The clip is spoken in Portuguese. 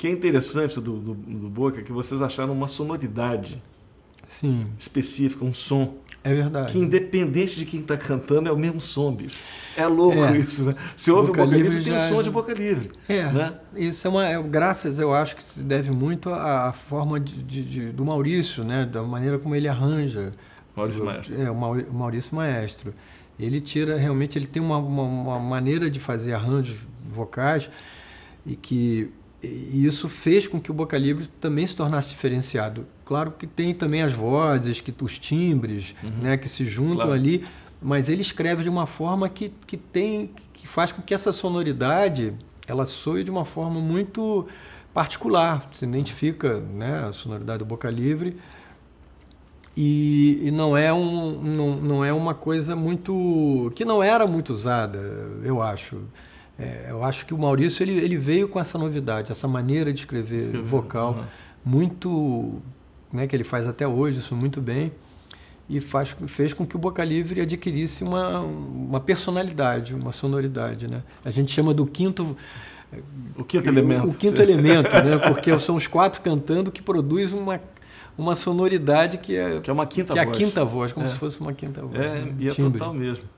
que é interessante do, do, do Boca é que vocês acharam uma sonoridade Sim. específica, um som. É verdade. Que independente de quem está cantando, é o mesmo som, bicho. É louco é. isso, né? Se ouve Boca, Boca Livre, livre tem já... som é de Boca Livre. É. Né? Isso é uma. É, graças, eu acho que se deve muito à, à forma de, de, de, do Maurício, né? Da maneira como ele arranja. Maurício Maestro. É, o Maurício Maestro. Ele tira, realmente, ele tem uma, uma, uma maneira de fazer arranjos vocais e que e isso fez com que o Boca Livre também se tornasse diferenciado. Claro que tem também as vozes, que os timbres, uhum. né, que se juntam claro. ali, mas ele escreve de uma forma que, que tem que faz com que essa sonoridade ela soe de uma forma muito particular. Se identifica, né, a sonoridade do Boca Livre. E, e, não é um não, não é uma coisa muito que não era muito usada eu acho é, eu acho que o Maurício ele, ele veio com essa novidade, essa maneira de escrever, escrever. vocal, uhum. muito. Né, que ele faz até hoje isso muito bem e faz, fez com que o Boca Livre adquirisse uma, uma personalidade, uma sonoridade. Né? A gente chama do quinto. O quinto elemento. O quinto sim. elemento, né? porque são os quatro cantando que produz uma, uma sonoridade que é. Que é uma quinta que voz. É a quinta voz, como é. se fosse uma quinta voz. É, né? e é Timbre. total mesmo.